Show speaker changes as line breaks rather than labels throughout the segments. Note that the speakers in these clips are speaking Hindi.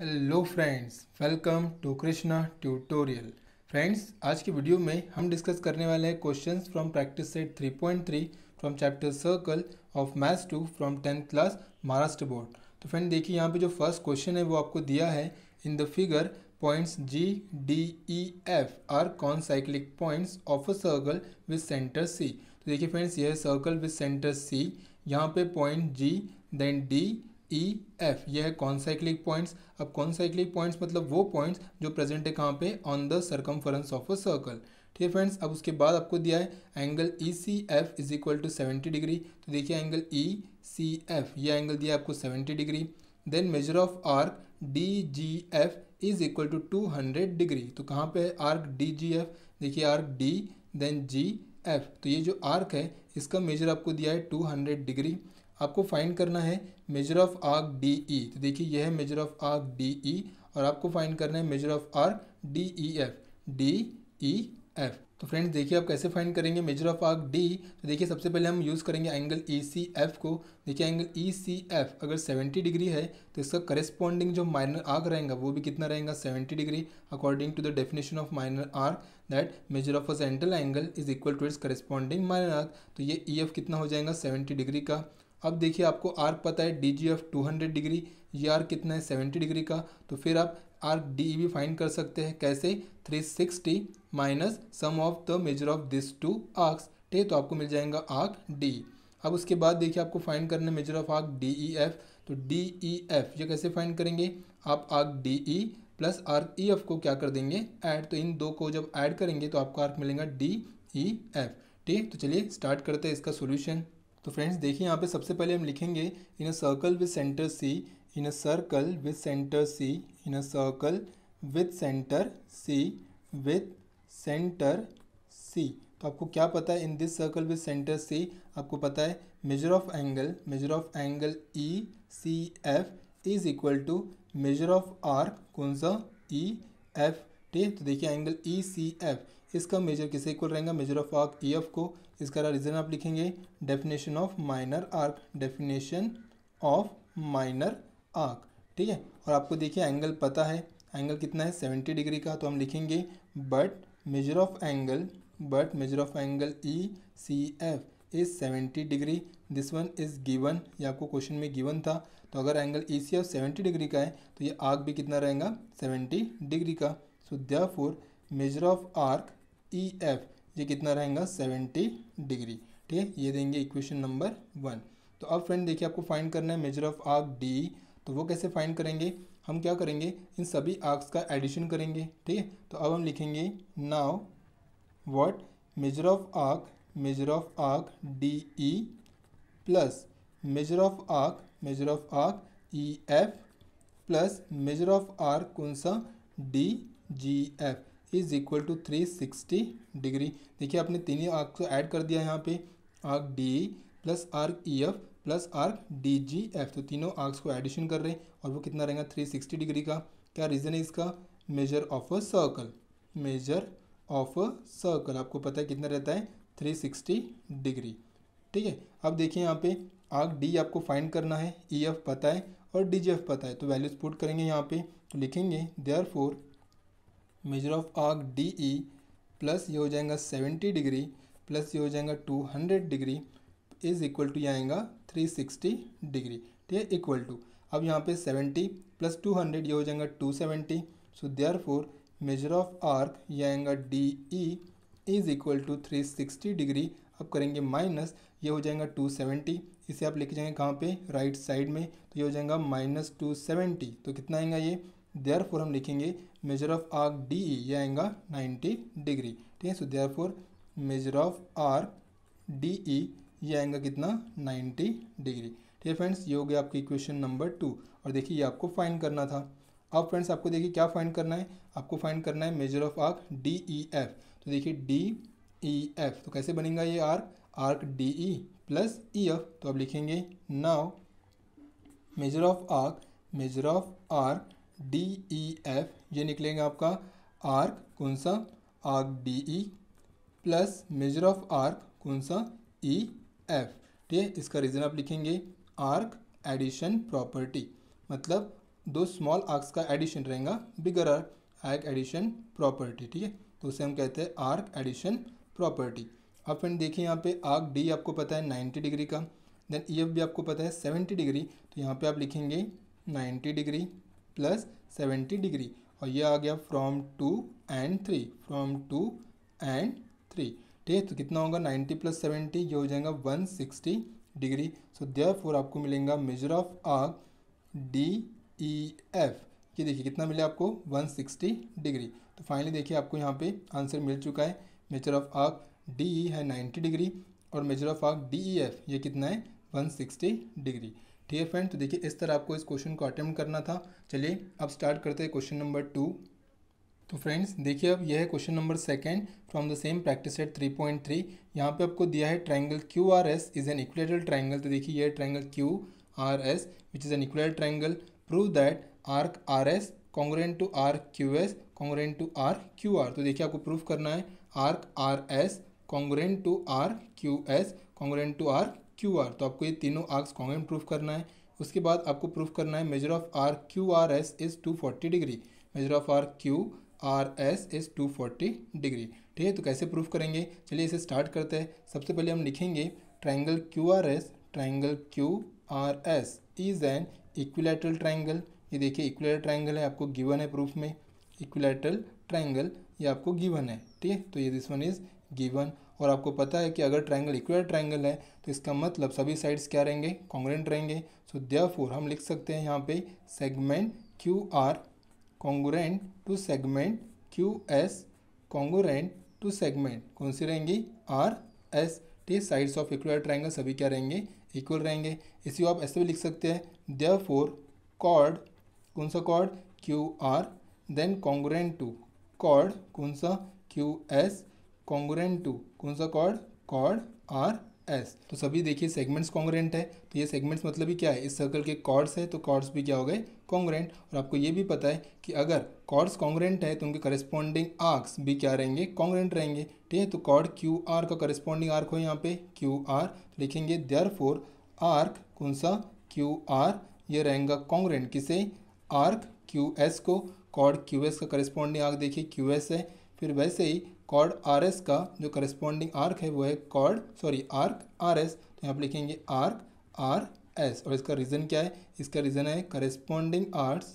hello friends welcome to Krishna tutorial friends आज की वीडियो में हम डिस्कस करने वाले हैं questions from practice set 3.3 from chapter circle of maths two from tenth class Maharashtra board तो फ्रेंड देखिए यहाँ पे जो फर्स्ट क्वेश्चन है वो आपको दिया है in the figure points G D E F are concyclic points of a circle with centre C तो देखिए फ्रेंड्स ये सर्कल विद सेंटर सी यहाँ पे point G then D E F यह है कौन साइक्लिक पॉइंट्स अब कौन साइक्लिक पॉइंट्स मतलब वो पॉइंट्स जो प्रेजेंट है कहाँ पे on the circumference of a circle ठीक है फ्रेंड्स अब उसके बाद आपको दिया है angle E C F is equal to seventy degree तो देखिए एंगल ई सी एफ यह एंगल दिया आपको seventy degree then measure of arc D G F is equal to two hundred degree तो कहाँ पे है आर्क डी जी एफ देखिए arc D then G F तो ये जो आर्क है इसका मेजर आपको दिया है टू हंड्रेड डिग्री आपको फाइंड करना है major of arc D E तो देखिए यह है major of arc D E और आपको फाइंड करना है major of arc D E F D E F तो फ्रेंड्स देखिए आप कैसे फाइंड करेंगे मेजर ऑफ आर्क डी तो देखिए सबसे पहले हम यूज़ करेंगे एंगल ई सी एफ को देखिए एंगल ई सी एफ अगर 70 डिग्री है तो इसका करेस्पॉन्डिंग जो माइनर आर्क रहेगा वो भी कितना रहेगा 70 degree according to the definition of minor arc that measure of a central angle is equal to its corresponding minor arc तो ये ई e एफ कितना हो जाएगा सेवेंटी डिग्री का अब देखिए आपको आर्क पता है D G F two hundred degree ये e आर्क कितना है सेवेंटी डिग्री का तो फिर आप आर्क डी ई भी फाइंड कर सकते हैं कैसे three sixty minus sum of the measure of this two arcs ठीक है तो आपको मिल जाएगा आर्क डी अब उसके बाद देखिए आपको फाइंड करना है major of arc D E F तो डी ई एफ ये कैसे फाइंड करेंगे आप arc D E plus arc E F को क्या कर देंगे ऐड तो इन दो को जब ऐड करेंगे तो आपको आर्क मिलेगा डी ई एफ ठीक तो चलिए स्टार्ट करते हैं इसका सोल्यूशन तो फ्रेंड्स देखिए यहाँ पे सबसे पहले हम लिखेंगे in a circle with centre C in a circle with centre C in a circle with centre C with centre C तो आपको क्या पता है in this circle with centre C आपको पता है major of angle measure of angle E C F is equal to measure of arc कौन सा ई e, एफ ठीक तो देखिए एंगल ई सी एफ इसका मेजर किसे इक्वल रहेगा major of arc E F को इसका रीज़न आप लिखेंगे definition of minor arc definition of minor arc ठीक है और आपको देखिए एंगल पता है एंगल कितना है सेवेंटी डिग्री का तो हम लिखेंगे but measure of angle but measure of angle E C F is seventy degree this one is given ये आपको क्वेश्चन में गिवन था तो अगर angle E C F seventy degree का है तो ये आर्क भी कितना रहेगा सेवेंटी डिग्री का so for measure of arc E F ये कितना रहेगा सेवेंटी डिग्री ठीक है ये देंगे इक्वेशन नंबर वन तो अब फ्रेंड देखिए आपको फाइंड करना है मेजर ऑफ आग डी तो वो कैसे फाइंड करेंगे हम क्या करेंगे इन सभी आग्स का एडिशन करेंगे ठीक है तो अब हम लिखेंगे now what measure of arc measure of arc D E plus major of arc measure of arc E F plus major of arc कौन सा D G F is equal to three sixty degree देखिए आपने तीन ही आर्क को ऐड कर दिया यहाँ पे arc D plus arc E F plus arc D G F तो तीनों आर्क्स को एडिशन कर रहे हैं और वो कितना रहेगा थ्री सिक्सटी डिग्री का क्या रीज़न है इसका measure of a circle measure of a circle आपको पता है कितना रहता है थ्री सिक्सटी डिग्री ठीक है अब देखिए यहाँ पे आर्क डी आपको फाइंड करना है ई e एफ पता है और डी जी एफ पता है तो वैल्यूज पुट करेंगे यहाँ पे तो लिखेंगे therefore measure of arc D E plus ये हो जाएगा सेवेंटी डिग्री प्लस ये हो जाएगा two hundred degree is equal to ये आएगा थ्री सिक्सटी डिग्री ठीक है इक्वल टू अब यहाँ पे सेवेंटी प्लस टू हंड्रेड ये हो जाएगा two seventy so therefore measure of arc ये आएगा D E is equal to three sixty degree अब करेंगे माइनस ये हो जाएगा टू सेवेंटी इसे आप लिख जाएंगे कहाँ पे राइट साइड में तो ये हो जाएगा माइनस टू सेवेंटी तो कितना आएगा ये देयर फोर हम लिखेंगे measure of arc D E ये आएगा 90 डिग्री ठीक है so therefore measure of arc E यह आएगा कितना 90 डिग्री ठीक है फ्रेंड्स ये हो गया आपकी इक्वेशन नंबर टू और देखिए ये आपको फाइंड करना था अब फ्रेंड्स आपको देखिए क्या फाइंड करना है आपको फाइंड करना है major of arc D E F तो देखिए डी ई एफ तो कैसे बनेगा ये arc arc D E plus E F तो अब लिखेंगे now measure of arc measure of arc D E F ये निकलेगा आपका आर्क कौन सा arc D E plus major of arc कौन सा ई e, एफ ठीक है इसका रीज़न आप लिखेंगे आर्क एडिशन प्रॉपर्टी मतलब दो स्मॉल आर्क्स का एडिशन रहेगा bigger arc arc addition property ठीक है तो उसे हम कहते हैं आर्क एडिशन प्रॉपर्टी अब फ्रेंड देखिए यहाँ पे आर्क डी आपको पता है 90 डिग्री का देन ई एफ भी आपको पता है 70 डिग्री तो यहाँ पे आप लिखेंगे 90 डिग्री प्लस सेवेंटी डिग्री और ये आ गया from two and three from two and three ठीक है तो कितना होगा नाइन्टी प्लस सेवेंटी ये हो जाएगा one sixty degree so therefore आपको मिलेगा measure of arc D E F ये देखिए कितना मिला आपको वन सिक्सटी डिग्री तो फाइनली देखिए आपको यहाँ पे आंसर मिल चुका है major of arc D E e है नाइन्टी डिग्री और major of arc D E F ये कितना है वन सिक्सटी डिग्री ठीक है फ्रेंड तो देखिए इस तरह आपको इस क्वेश्चन को अटैम्प्ट करना था चलिए अब स्टार्ट करते हैं क्वेश्चन नंबर टू तो फ्रेंड्स देखिए अब यह है question number second from the same practice set three point three यहाँ पर आपको दिया है triangle Q R S is an equilateral triangle तो देखिए यह triangle Q R S which is an equilateral triangle prove that arc R S congruent to R Q S congruent to R Q R तो देखिए आपको प्रूफ करना है arc R S congruent to R Q S congruent to R Q R तो आपको ये तीनों आर्क्स कॉमन प्रूफ करना है उसके बाद आपको प्रूफ करना है major of R Q R S is two forty degree measure of R Q R S is two forty degree ठीक है तो कैसे प्रूफ करेंगे चलिए इसे स्टार्ट करते हैं सबसे पहले हम लिखेंगे triangle Q R S triangle Q R S is an equilateral triangle ये देखिए इक्विलेटरल ट्राइंगल है आपको गिवन है प्रूफ में इक्विलेटरल ट्राइंगल ये आपको गिवन है ठीक है तो ये दिस वन इज़ गिवन और आपको पता है कि अगर ट्रायंगल इक्वल ट्रायंगल है तो इसका मतलब सभी साइड्स क्या रहेंगे कॉन्ग्रेंट रहेंगे सो देयरफॉर हम लिख सकते हैं यहाँ पे segment Q R congruent to segment Q S congruent to segment कौन सी रहेंगी R S T sides of equal triangle सभी क्या रहेंगे इक्वल रहेंगे इसी को आप ऐसे भी लिख सकते हैं देयर फोर कॉर्ड कौन सा chord Q R then congruent to chord कौन सा क्यू एस कॉन्ग्रेंट टू कौन सा कॉर्ड कॉर्ड आर एस तो सभी देखिए सेगमेंट्स कॉन्ग्रेंट है तो ये सेगमेंट्स मतलब ही क्या है इस सर्कल के कॉर्ड्स है तो कॉर्ड्स भी क्या हो गए कॉन्ग्रेंट और आपको ये भी पता है कि अगर कॉर्ड्स कॉन्ग्रेंट है तो उनके करस्पॉन्डिंग आर्क्स भी क्या रहेंगे कॉन्ग्रेंट रहेंगे ठीक है तो कॉर्ड क्यू आर का करस्पॉन्डिंग आर्क हो यहाँ पे क्यू आर तो लिखेंगे देयर फोर आर्क कौन सा क्यू आर ये रहेगा कॉन्ग्रेंट किसे आर्क क्यू एस को कॉर्ड क्यू एस का करस्पॉन्डिंग आर्क देखिए क्यू एस है फिर वैसे ही कॉर्ड आर एस का जो करस्पॉन्डिंग आर्क है वो है chord sorry arc R S तो यहाँ आप लिखेंगे आर्क आर एस और इसका रीज़न क्या है इसका रीज़न है corresponding arcs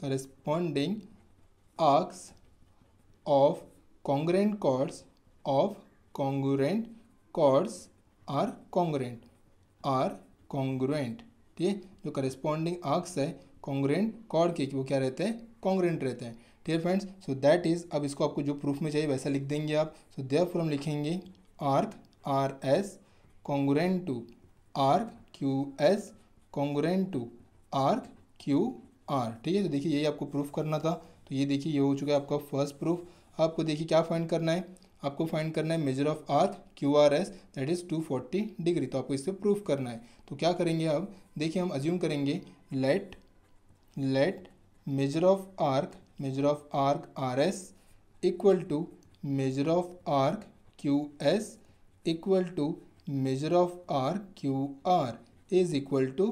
corresponding arcs of congruent chords of congruent chords are congruent are congruent ठीक है जो करस्पॉन्डिंग आर्स है कॉन्ग्रेंट कॉर्ड के वो क्या रहते हैं कॉन्ग्रेंट रहते हैं है फ्रेंड्स सो दैट इज़ अब इसको आपको जो प्रूफ में चाहिए वैसा लिख देंगे आप सो दे हम लिखेंगे arc R S congruent to arc Q S congruent to arc Q R ठीक है तो देखिए यही आपको प्रूफ करना था तो ये देखिए ये हो चुका है आपका फर्स्ट प्रूफ आपको देखिए क्या फाइंड करना है आपको फाइंड करना है major of arc Q R S that is two forty degree तो आपको इससे प्रूफ करना है तो क्या करेंगे अब देखिए हम अज्यूम करेंगे let let measure of arc measure of arc rs equal to measure of arc qs equal to measure of arc qr is equal to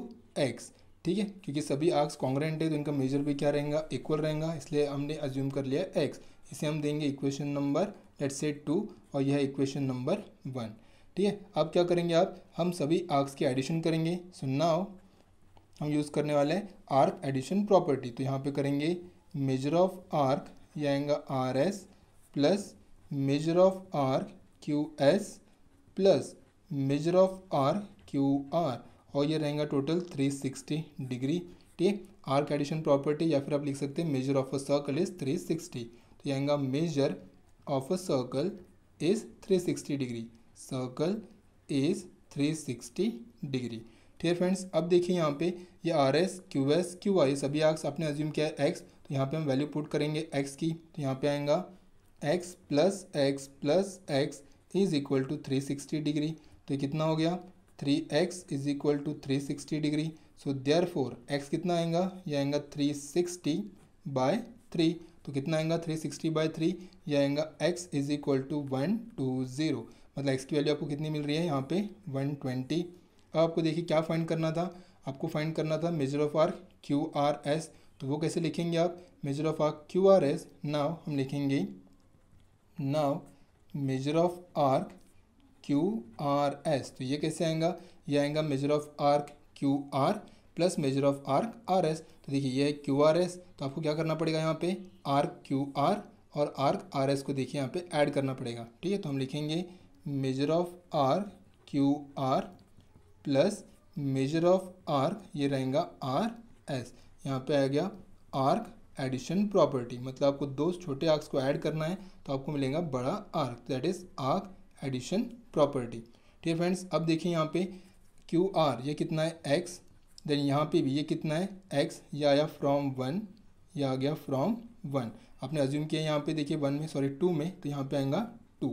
x ठीक है क्योंकि सभी आर्क्स कॉन्ग्रेंट है तो इनका मेजर भी क्या रहेगा इक्वल रहेगा इसलिए हमने अज्यूम कर लिया एक्स इसे हम देंगे equation number let's say two और यह इक्वेशन नंबर वन ठीक है अब क्या करेंगे आप हम सभी आर्क्स की एडिशन करेंगे सुनना हो हम यूज़ करने वाले हैं आर्क एडिशन प्रॉपर्टी तो यहाँ पे करेंगे मेजर ऑफ आर्क ये आएगा R S plus major of arc Q S plus major of arc Q R और ये रहेगा टोटल 360 डिग्री ठीक आर्क एडिशन प्रॉपर्टी या फिर आप लिख सकते हैं measure of a circle is 360 तो यह आएगा measure of a circle is 360 degree circle is 360 degree ठीक है फ्रेंड्स अब देखिए यहाँ पे ये R S Q S Q I सभी आर्स आपने एज्यूम किया है एक्स तो यहाँ पे हम वैल्यू पुट करेंगे एक्स की तो यहाँ पे आएगा X plus X plus X is equal to three sixty degree तो ये कितना हो गया three X is equal to three sixty degree so therefore X कितना आएगा यह आएगा थ्री सिक्सटी बाय थ्री तो कितना आएगा थ्री सिक्सटी बाय थ्री यह आएगा X is equal to one two zero मतलब एक्स की वैल्यू आपको कितनी मिल रही है यहाँ पे वन ट्वेंटी अब आपको देखिए क्या फाइंड करना था आपको फाइंड करना था measure of R Q R S तो वो कैसे लिखेंगे आप measure of R Q R S now हम लिखेंगे now measure of arc Q R S तो ये कैसे आएगा ये आएगा measure of arc Q R plus major of arc R S तो देखिए ये है क्यू आर एस तो आपको क्या करना पड़ेगा यहाँ पे आर्क क्यू आर और आर्क आर एस को देखिए यहाँ पे ऐड करना पड़ेगा ठीक है तो हम लिखेंगे measure of R Q R plus major of arc ये रहेगा आर एस यहाँ पे आ गया आर्क एडिशन प्रॉपर्टी मतलब आपको दो छोटे आर्क्स को ऐड करना है तो आपको मिलेगा बड़ा arc that is arc addition property ठीक है फ्रेंड्स अब देखिए यहाँ पे क्यू आर ये कितना है एक्स देन यहाँ पे भी ये कितना है एक्स ये आया फ्रॉम वन ये आ गया फ्रॉम वन आपने अज्यूम किया यहाँ पे देखिए वन में सॉरी टू में तो यहाँ पे आएगा टू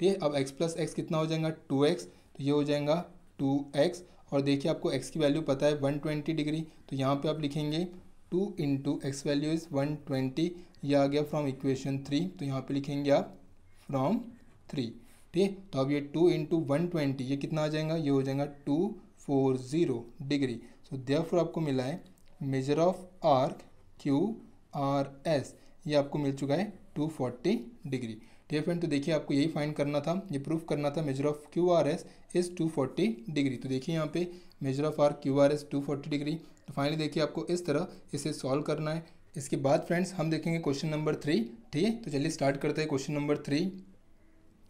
ठीक है अब एक्स प्लस एक्स कितना हो जाएगा टू एक्स तो ये हो जाएगा टू एक्स और देखिए आपको एक्स की वैल्यू पता है वन ट्वेंटी डिग्री तो यहाँ पे आप लिखेंगे two into X value is one twenty ये आ गया फ्रॉम इक्वेशन थ्री तो यहाँ पे लिखेंगे आप फ्रॉम थ्री ठीक है तो अब ये टू इंटू वन ट्वेंटी ये कितना आ जाएगा ये हो जाएगा two four zero degree so there आपको मिला है major of arc Q R S ये आपको मिल चुका है two forty degree dear friend तो देखिए आपको यही फाइंड करना था ये प्रूफ करना था measure of Q R S is two forty degree तो देखिए यहाँ पे measure of R Q R S two forty degree तो फाइनली देखिए आपको इस तरह इसे सॉल्व करना है इसके बाद फ्रेंड्स हम देखेंगे क्वेश्चन नंबर थ्री ठीक है तो चलिए स्टार्ट करते हैं क्वेश्चन नंबर थ्री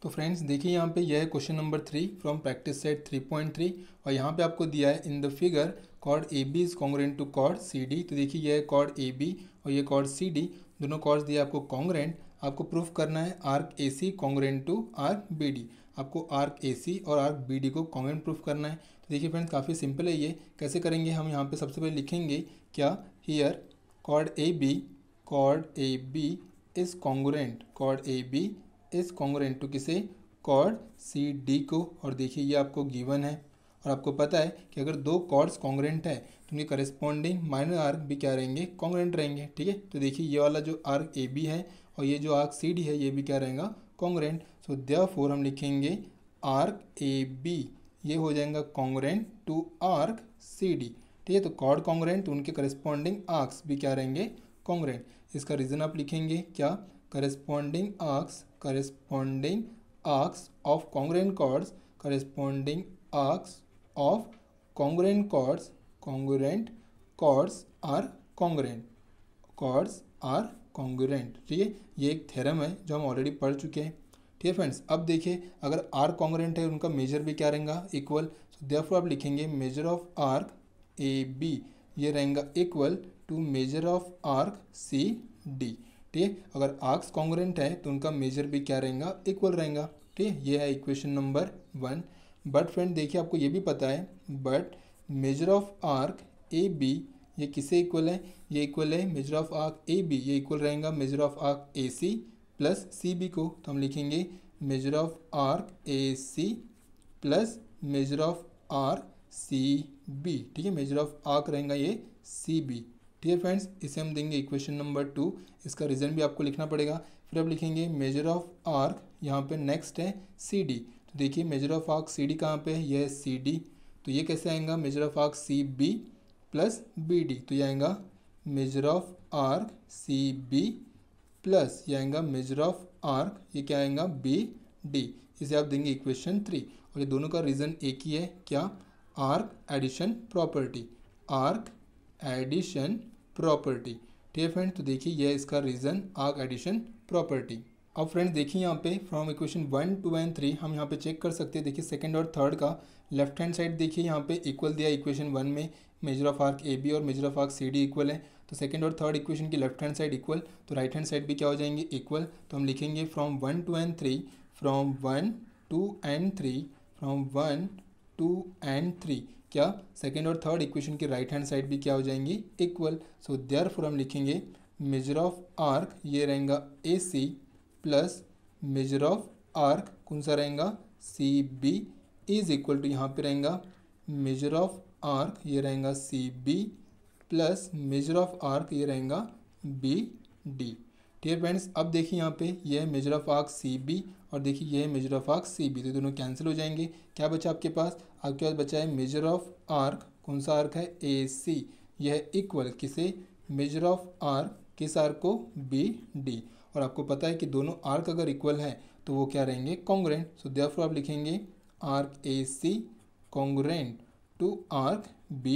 तो फ्रेंड्स देखिए यहाँ पे यह है question number three from practice set three point three और यहाँ पे आपको दिया है in the figure chord A B is congruent to chord C D तो देखिए यह है कॉर्ड ए बी और ये कॉर्ड सी डी दोनों कॉर्ड्स दिया आपको कॉन्ग्रेंट आपको प्रूफ करना है arc A C congruent to arc B D आपको आर्क ए सी और आर्क बी डी को कॉन्ग्रेंट प्रूफ करना है तो देखिए फ्रेंड्स काफ़ी सिंपल है ये कैसे करेंगे हम यहाँ पे सबसे पहले लिखेंगे क्या here chord A B chord A B is congruent chord A B is congruent to किसे कॉर्ड सी डी को और देखिए ये आपको गिवन है और आपको पता है कि अगर दो कॉर्ड्स कॉन्ग्रेंट है तो उनके करस्पॉन्डिंग माइनर आर्क भी क्या रहेंगे कॉन्ग्रेंट रहेंगे ठीक है तो देखिए ये वाला जो आर्क ए बी है और ये जो आर्क सी डी है ये भी क्या रहेगा कॉन्ग्रेंट सो देयर फोर हम लिखेंगे आर्क ए बी ये हो जाएगा congruent to arc C D ठीक है तो कॉर्ड कॉन्ग्रेंट तो उनके करस्पॉन्डिंग आर्क्स भी क्या रहेंगे कॉन्ग्रेंट इसका रीज़न आप लिखेंगे क्या corresponding arcs corresponding arcs of congruent chords corresponding arcs of congruent chords congruent chords are congruent chords are congruent ठीक है ये एक थेरम है जो हम ऑलरेडी पढ़ चुके हैं ठीक है फ्रेंड्स अब देखिए अगर आर्क कॉन्ग्रेंट है उनका मेजर भी क्या रहेगा इक्वल सो देयरफॉर आप लिखेंगे measure of arc A B ये रहेगा equal to measure of arc C D ठीक है अगर आर्क्स कॉन्ग्रेंट है तो उनका मेजर भी क्या रहेगा इक्वल रहेगा ठीक है ये है equation number one but friend देखिए आपको ये भी पता है but measure of arc A B ये किससे इक्वल है ये इक्वल है major of arc A B ये इक्वल रहेगा major of arc A C plus C B को तो हम लिखेंगे measure of arc A C plus major of arc C B ठीक है मेजर ऑफ आर्क रहेगा ये सी बी ठीक है फ्रेंड्स इसे हम देंगे इक्वेशन नंबर टू इसका रीजन भी आपको लिखना पड़ेगा फिर आप लिखेंगे मेजर ऑफ आर्क यहाँ पे नेक्स्ट है सी डी तो देखिए measure of arc C D कहाँ पर है यह सी डी तो ये कैसे आएगा measure of arc C B plus B D तो यह आएगा measure of arc C B plus ये आएगा मेजर ऑफ आर्क ये क्या आएगा बी डी इसे आप देंगे इक्वेशन थ्री और ये दोनों का रीज़न एक ही है क्या arc addition property arc addition property ठीक है फ्रेंड तो देखिए यह इसका रीज़न आर्क एडिशन प्रॉपर्टी अब फ्रेंड देखिए यहाँ पे from equation one two and three हम यहाँ पे चेक कर सकते हैं देखिए सेकंड और थर्ड का लेफ्ट हैंड साइड देखिए यहाँ पे इक्वल दिया इक्वेशन वन में major of arc A B और major of arc C D equal है तो सेकंड और थर्ड इक्वेशन की लेफ्ट हैंड साइड इक्वल तो राइट हैंड साइड भी क्या हो जाएंगे इक्वल तो हम लिखेंगे from one two and three from one two and three from one two and three क्या सेकेंड और थर्ड इक्वेशन की राइट हैंड साइड भी क्या हो जाएंगी इक्वल सो देयर फोर हम लिखेंगे मेजर ऑफ आर्क ये रहेगा A C plus major of arc कौन सा रहेगा C B is equal to यहाँ पे रहेगा मेजर ऑफ आर्क ये रहेगा C B plus major of arc ये रहेगा बी डी डियर फ्रेंड्स अब देखिए यहाँ पे यह है major of arc C B और देखिए यह है major of arc C B तो दोनों कैंसिल हो जाएंगे क्या बचा आपके पास आपके पास बचा है मेजर ऑफ आर्क कौन सा आर्क है ए सी यह इक्वल किसे मेजर ऑफ आर्क किस आर्क को बी डी और आपको पता है कि दोनों आर्क अगर इक्वल हैं तो वो क्या रहेंगे कॉन्ग्रेंट सो दिया देयरफॉर आप लिखेंगे arc A C congruent to arc B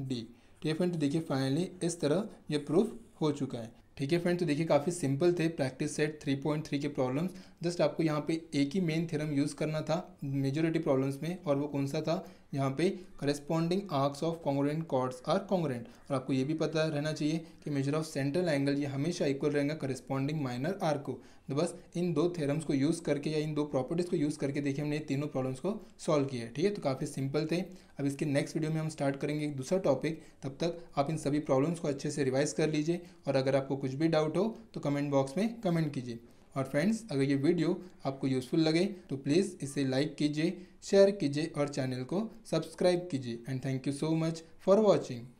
D ठीक है फ्रेंड तो देखिए फाइनली इस तरह ये प्रूफ हो चुका है ठीक है फ्रेंड तो देखिए काफ़ी सिंपल थे प्रैक्टिस सेट 3.3 के प्रॉब्लम्स जस्ट आपको यहाँ पे एक ही मेन थ्योरम यूज़ करना था मेजोरिटी प्रॉब्लम्स में और वो कौन सा था यहाँ पे corresponding arcs of congruent chords are congruent और आपको ये भी पता रहना चाहिए कि मेजर ऑफ सेंट्रल एंगल ये हमेशा इक्वल रहेगा करस्पॉन्डिंग माइनर आर को तो बस इन दो थेरम्स को यूज़ करके या इन दो प्रॉपर्टीज़ को यूज़ करके देखिए हमने तीनों प्रॉब्लम्स को सॉल्व किया है ठीक है तो काफ़ी सिंपल थे अब इसके नेक्स्ट वीडियो में हम स्टार्ट करेंगे एक दूसरा टॉपिक तब तक आप इन सभी प्रॉब्लम्स को अच्छे से रिवाइज़ कर लीजिए और अगर आपको कुछ भी डाउट हो तो कमेंट बॉक्स में कमेंट कीजिए और फ्रेंड्स अगर ये वीडियो आपको यूज़फुल लगे तो प्लीज़ इसे लाइक कीजिए शेयर कीजिए और चैनल को सब्सक्राइब कीजिए and thank you so much for watching